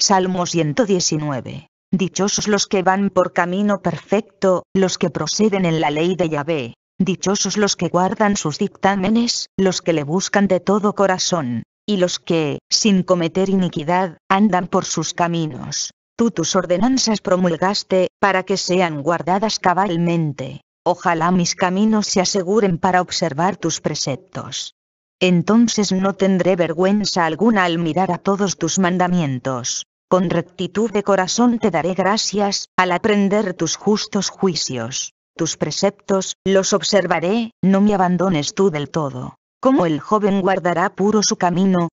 Salmo 119. Dichosos los que van por camino perfecto, los que proceden en la ley de Yahvé. Dichosos los que guardan sus dictámenes, los que le buscan de todo corazón. Y los que, sin cometer iniquidad, andan por sus caminos. Tú tus ordenanzas promulgaste, para que sean guardadas cabalmente. Ojalá mis caminos se aseguren para observar tus preceptos. Entonces no tendré vergüenza alguna al mirar a todos tus mandamientos. Con rectitud de corazón te daré gracias, al aprender tus justos juicios. Tus preceptos, los observaré, no me abandones tú del todo. Como el joven guardará puro su camino,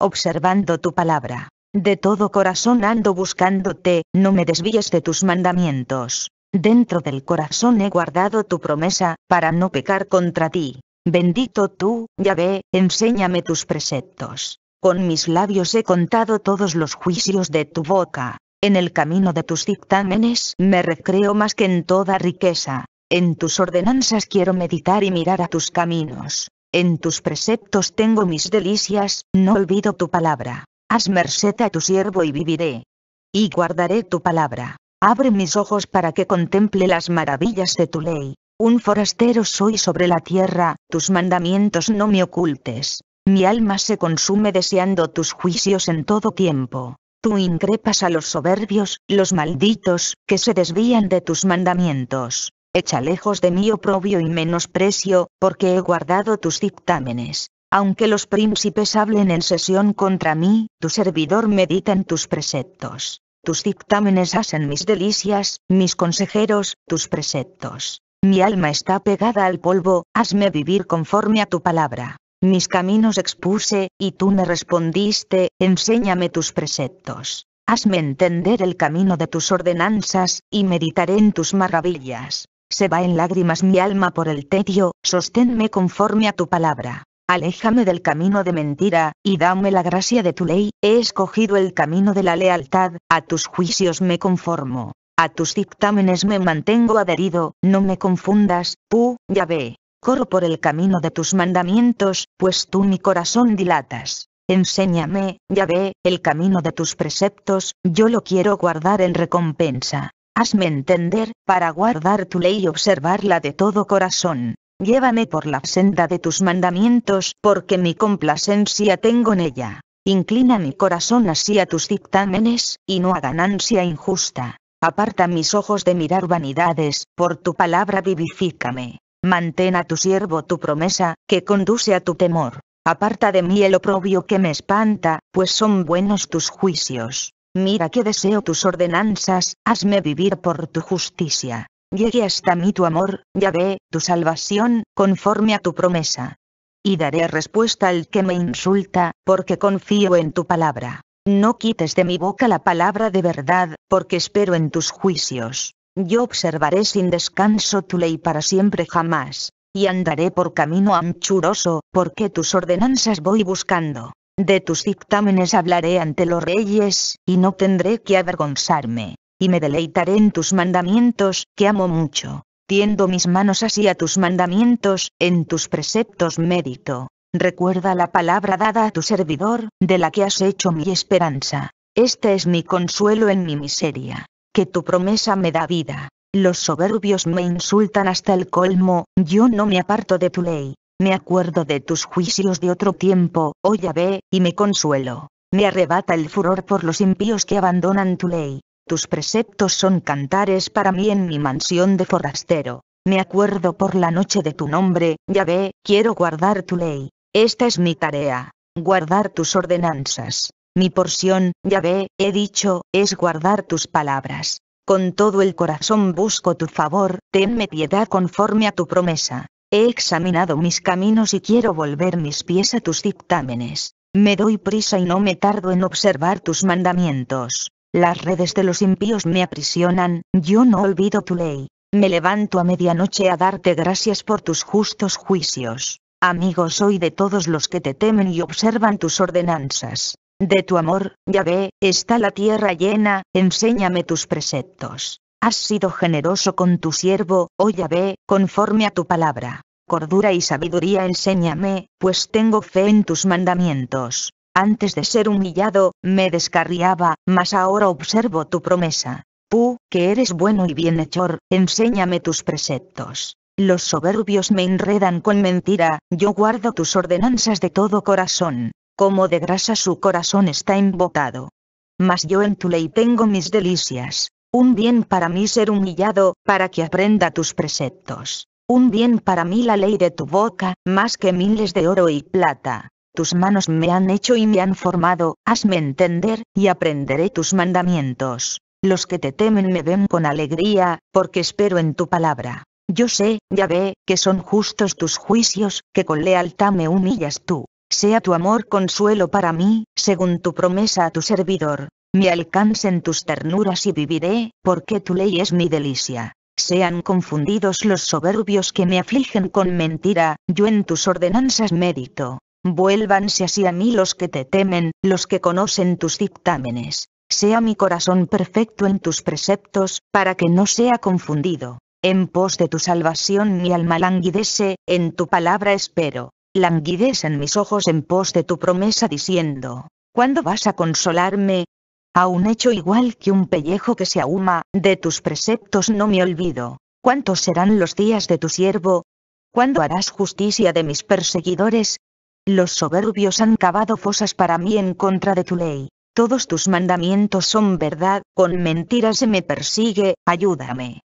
observando tu palabra. De todo corazón ando buscándote, no me desvíes de tus mandamientos. Dentro del corazón he guardado tu promesa, para no pecar contra ti. Bendito tú, Yahvé, enséñame tus preceptos. Con mis labios he contado todos los juicios de tu boca. En el camino de tus dictámenes me recreo más que en toda riqueza. En tus ordenanzas quiero meditar y mirar a tus caminos. En tus preceptos tengo mis delicias, no olvido tu palabra. Haz merced a tu siervo y viviré. Y guardaré tu palabra. Abre mis ojos para que contemple las maravillas de tu ley. Un forastero soy sobre la tierra, tus mandamientos no me ocultes. Mi alma se consume deseando tus juicios en todo tiempo. Tú increpas a los soberbios, los malditos, que se desvían de tus mandamientos. Echa lejos de mí oprobio y menosprecio, porque he guardado tus dictámenes. Aunque los príncipes hablen en sesión contra mí, tu servidor medita en tus preceptos. Tus dictámenes hacen mis delicias, mis consejeros, tus preceptos. Mi alma está pegada al polvo, hazme vivir conforme a tu palabra. Mis caminos expuse, y tú me respondiste, enséñame tus preceptos. Hazme entender el camino de tus ordenanzas, y meditaré en tus maravillas. Se va en lágrimas mi alma por el tedio, sosténme conforme a tu palabra. Aléjame del camino de mentira, y dame la gracia de tu ley, he escogido el camino de la lealtad, a tus juicios me conformo. A tus dictámenes me mantengo adherido, no me confundas, tú, ya ve. Corro por el camino de tus mandamientos, pues tú mi corazón dilatas. Enséñame, ya ve, el camino de tus preceptos, yo lo quiero guardar en recompensa. Hazme entender, para guardar tu ley y observarla de todo corazón. Llévame por la senda de tus mandamientos, porque mi complacencia tengo en ella. Inclina mi corazón así a tus dictámenes, y no a ganancia injusta. Aparta mis ojos de mirar vanidades, por tu palabra vivifícame. Mantén a tu siervo tu promesa, que conduce a tu temor. Aparta de mí el oprobio que me espanta, pues son buenos tus juicios. Mira que deseo tus ordenanzas, hazme vivir por tu justicia. Llegue hasta mí tu amor, ya ve, tu salvación, conforme a tu promesa. Y daré respuesta al que me insulta, porque confío en tu palabra. No quites de mi boca la palabra de verdad, porque espero en tus juicios. Yo observaré sin descanso tu ley para siempre jamás, y andaré por camino anchuroso, porque tus ordenanzas voy buscando. De tus dictámenes hablaré ante los reyes, y no tendré que avergonzarme, y me deleitaré en tus mandamientos, que amo mucho. Tiendo mis manos así a tus mandamientos, en tus preceptos mérito. Recuerda la palabra dada a tu servidor, de la que has hecho mi esperanza. Este es mi consuelo en mi miseria. Que tu promesa me da vida. Los soberbios me insultan hasta el colmo, yo no me aparto de tu ley. Me acuerdo de tus juicios de otro tiempo, oh ve, y me consuelo. Me arrebata el furor por los impíos que abandonan tu ley. Tus preceptos son cantares para mí en mi mansión de forastero. Me acuerdo por la noche de tu nombre, Yahvé, quiero guardar tu ley. Esta es mi tarea, guardar tus ordenanzas. Mi porción, ya ve, he dicho, es guardar tus palabras. Con todo el corazón busco tu favor, tenme piedad conforme a tu promesa. He examinado mis caminos y quiero volver mis pies a tus dictámenes. Me doy prisa y no me tardo en observar tus mandamientos. Las redes de los impíos me aprisionan, yo no olvido tu ley. Me levanto a medianoche a darte gracias por tus justos juicios. Amigo soy de todos los que te temen y observan tus ordenanzas. De tu amor, Yahvé, está la tierra llena, enséñame tus preceptos. Has sido generoso con tu siervo, oh Yahvé, conforme a tu palabra. Cordura y sabiduría enséñame, pues tengo fe en tus mandamientos. Antes de ser humillado, me descarriaba, mas ahora observo tu promesa. Tú, que eres bueno y bienhechor, enséñame tus preceptos. Los soberbios me enredan con mentira, yo guardo tus ordenanzas de todo corazón, como de grasa su corazón está embotado. Mas yo en tu ley tengo mis delicias, un bien para mí ser humillado, para que aprenda tus preceptos, un bien para mí la ley de tu boca, más que miles de oro y plata. Tus manos me han hecho y me han formado, hazme entender, y aprenderé tus mandamientos. Los que te temen me ven con alegría, porque espero en tu palabra. Yo sé, ya ve, que son justos tus juicios, que con lealtad me humillas tú. Sea tu amor consuelo para mí, según tu promesa a tu servidor. Me alcancen tus ternuras y viviré, porque tu ley es mi delicia. Sean confundidos los soberbios que me afligen con mentira, yo en tus ordenanzas mérito. Vuélvanse así mí los que te temen, los que conocen tus dictámenes. Sea mi corazón perfecto en tus preceptos, para que no sea confundido en pos de tu salvación mi alma languidece, en tu palabra espero, en mis ojos en pos de tu promesa diciendo, ¿cuándo vas a consolarme? A un hecho igual que un pellejo que se ahuma, de tus preceptos no me olvido. ¿Cuántos serán los días de tu siervo? ¿Cuándo harás justicia de mis perseguidores? Los soberbios han cavado fosas para mí en contra de tu ley. Todos tus mandamientos son verdad, con mentiras se me persigue, ayúdame.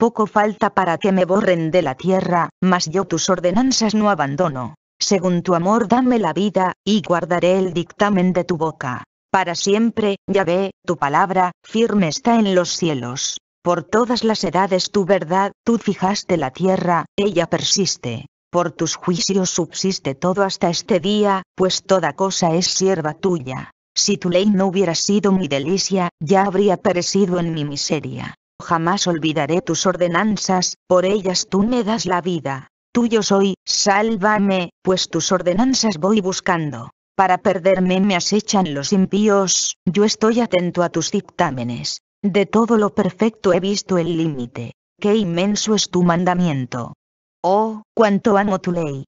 Poco falta para que me borren de la tierra, mas yo tus ordenanzas no abandono. Según tu amor dame la vida, y guardaré el dictamen de tu boca. Para siempre, ya ve, tu palabra, firme está en los cielos. Por todas las edades tu verdad, tú fijaste la tierra, ella persiste. Por tus juicios subsiste todo hasta este día, pues toda cosa es sierva tuya. Si tu ley no hubiera sido mi delicia, ya habría perecido en mi miseria jamás olvidaré tus ordenanzas, por ellas tú me das la vida. Tuyo soy, sálvame, pues tus ordenanzas voy buscando. Para perderme me acechan los impíos, yo estoy atento a tus dictámenes. De todo lo perfecto he visto el límite. Qué inmenso es tu mandamiento. Oh, cuánto amo tu ley.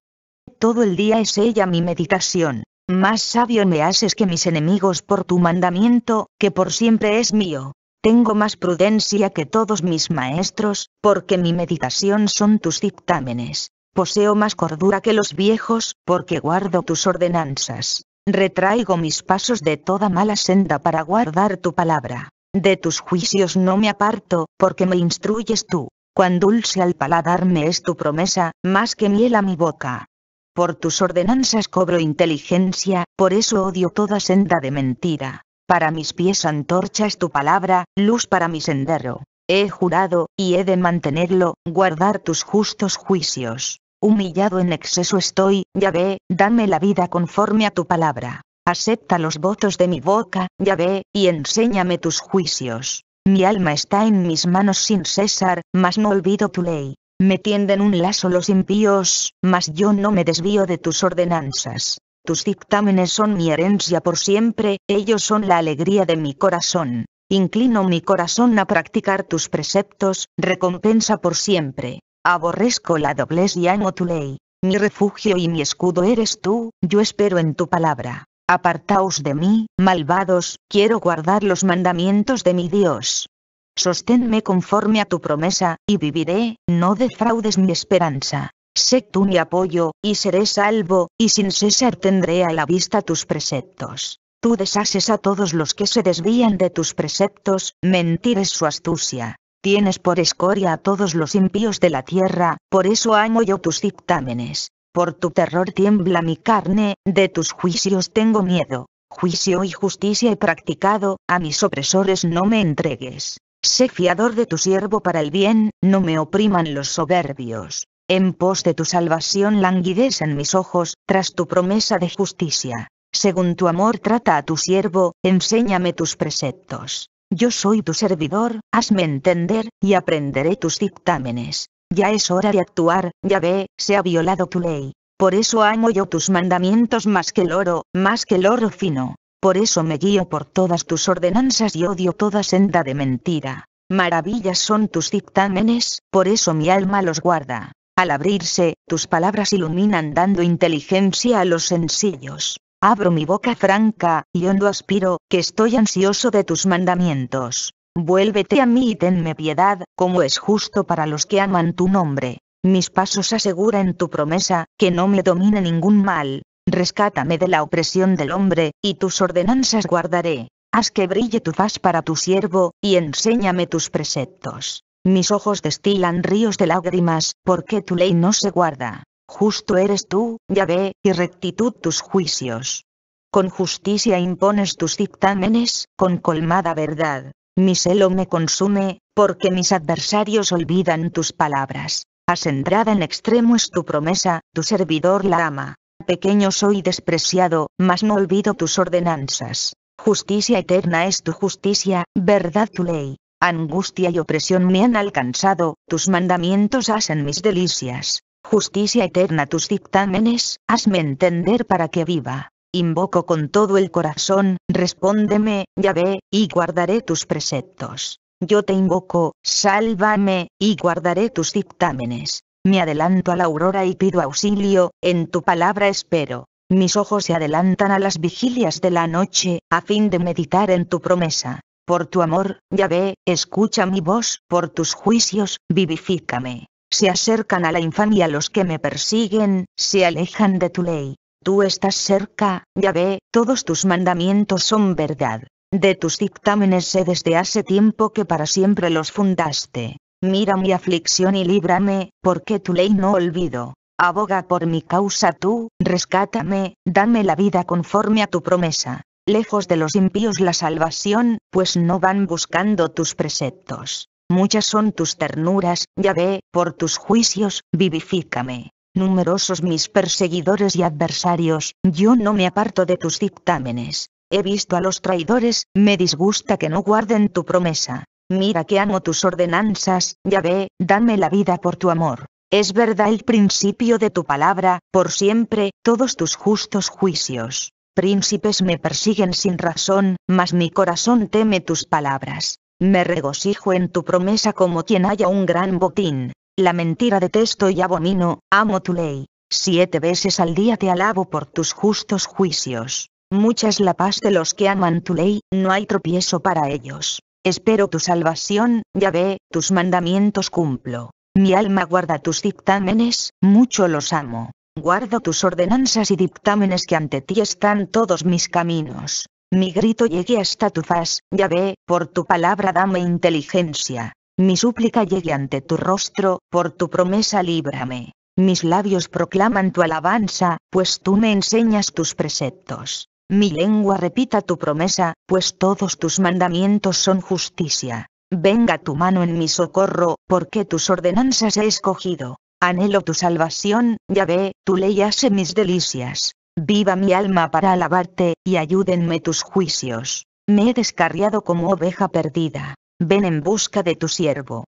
Todo el día es ella mi meditación. Más sabio me haces que mis enemigos por tu mandamiento, que por siempre es mío. Tengo más prudencia que todos mis maestros, porque mi meditación son tus dictámenes. Poseo más cordura que los viejos, porque guardo tus ordenanzas. Retraigo mis pasos de toda mala senda para guardar tu palabra. De tus juicios no me aparto, porque me instruyes tú. Cuán dulce al paladar me es tu promesa, más que miel a mi boca. Por tus ordenanzas cobro inteligencia, por eso odio toda senda de mentira. Para mis pies antorcha es tu palabra, luz para mi sendero. He jurado, y he de mantenerlo, guardar tus justos juicios. Humillado en exceso estoy, ya ve, dame la vida conforme a tu palabra. Acepta los votos de mi boca, ya ve, y enséñame tus juicios. Mi alma está en mis manos sin cesar, mas no olvido tu ley. Me tienden un lazo los impíos, mas yo no me desvío de tus ordenanzas. Tus dictámenes son mi herencia por siempre, ellos son la alegría de mi corazón. Inclino mi corazón a practicar tus preceptos, recompensa por siempre. Aborrezco la doblez y amo tu ley. Mi refugio y mi escudo eres tú, yo espero en tu palabra. Apartaos de mí, malvados, quiero guardar los mandamientos de mi Dios. Sosténme conforme a tu promesa, y viviré, no defraudes mi esperanza sé tú mi apoyo, y seré salvo, y sin cesar tendré a la vista tus preceptos. Tú deshaces a todos los que se desvían de tus preceptos, mentir es su astucia. Tienes por escoria a todos los impíos de la tierra, por eso amo yo tus dictámenes. Por tu terror tiembla mi carne, de tus juicios tengo miedo. Juicio y justicia he practicado, a mis opresores no me entregues. Sé fiador de tu siervo para el bien, no me opriman los soberbios en pos de tu salvación languidez en mis ojos, tras tu promesa de justicia. Según tu amor trata a tu siervo, enséñame tus preceptos. Yo soy tu servidor, hazme entender, y aprenderé tus dictámenes. Ya es hora de actuar, ya ve, se ha violado tu ley. Por eso amo yo tus mandamientos más que el oro, más que el oro fino. Por eso me guío por todas tus ordenanzas y odio toda senda de mentira. Maravillas son tus dictámenes, por eso mi alma los guarda. Al abrirse, tus palabras iluminan dando inteligencia a los sencillos. Abro mi boca franca, y hondo aspiro, que estoy ansioso de tus mandamientos. Vuélvete a mí y tenme piedad, como es justo para los que aman tu nombre. Mis pasos aseguran tu promesa, que no me domine ningún mal. Rescátame de la opresión del hombre, y tus ordenanzas guardaré. Haz que brille tu faz para tu siervo, y enséñame tus preceptos. Mis ojos destilan ríos de lágrimas, porque tu ley no se guarda. Justo eres tú, ve, y rectitud tus juicios. Con justicia impones tus dictámenes, con colmada verdad. Mi celo me consume, porque mis adversarios olvidan tus palabras. Asendrada en extremo es tu promesa, tu servidor la ama. Pequeño soy despreciado, mas no olvido tus ordenanzas. Justicia eterna es tu justicia, verdad tu ley angustia y opresión me han alcanzado, tus mandamientos hacen mis delicias. Justicia eterna tus dictámenes, hazme entender para que viva. Invoco con todo el corazón, respóndeme, ya ve, y guardaré tus preceptos. Yo te invoco, sálvame, y guardaré tus dictámenes. Me adelanto a la aurora y pido auxilio, en tu palabra espero. Mis ojos se adelantan a las vigilias de la noche, a fin de meditar en tu promesa. Por tu amor, Yahvé, escucha mi voz, por tus juicios, vivifícame. Se acercan a la infamia los que me persiguen, se alejan de tu ley. Tú estás cerca, Yahvé, todos tus mandamientos son verdad. De tus dictámenes sé desde hace tiempo que para siempre los fundaste. Mira mi aflicción y líbrame, porque tu ley no olvido. Aboga por mi causa tú, rescátame, dame la vida conforme a tu promesa lejos de los impíos la salvación, pues no van buscando tus preceptos. Muchas son tus ternuras, ya ve, por tus juicios, vivifícame. Numerosos mis perseguidores y adversarios, yo no me aparto de tus dictámenes. He visto a los traidores, me disgusta que no guarden tu promesa. Mira que amo tus ordenanzas, ya ve, dame la vida por tu amor. Es verdad el principio de tu palabra, por siempre, todos tus justos juicios príncipes me persiguen sin razón, mas mi corazón teme tus palabras. Me regocijo en tu promesa como quien haya un gran botín. La mentira detesto y abomino, amo tu ley. Siete veces al día te alabo por tus justos juicios. Mucha es la paz de los que aman tu ley, no hay tropiezo para ellos. Espero tu salvación, ya ve, tus mandamientos cumplo. Mi alma guarda tus dictámenes, mucho los amo guardo tus ordenanzas y dictámenes que ante ti están todos mis caminos. Mi grito llegue hasta tu faz, ya ve, por tu palabra dame inteligencia. Mi súplica llegue ante tu rostro, por tu promesa líbrame. Mis labios proclaman tu alabanza, pues tú me enseñas tus preceptos. Mi lengua repita tu promesa, pues todos tus mandamientos son justicia. Venga tu mano en mi socorro, porque tus ordenanzas he escogido. Anhelo tu salvación, ya ve tu ley hace mis delicias. Viva mi alma para alabarte, y ayúdenme tus juicios. Me he descarriado como oveja perdida. Ven en busca de tu siervo.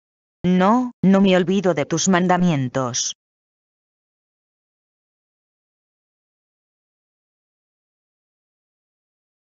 No, no me olvido de tus mandamientos.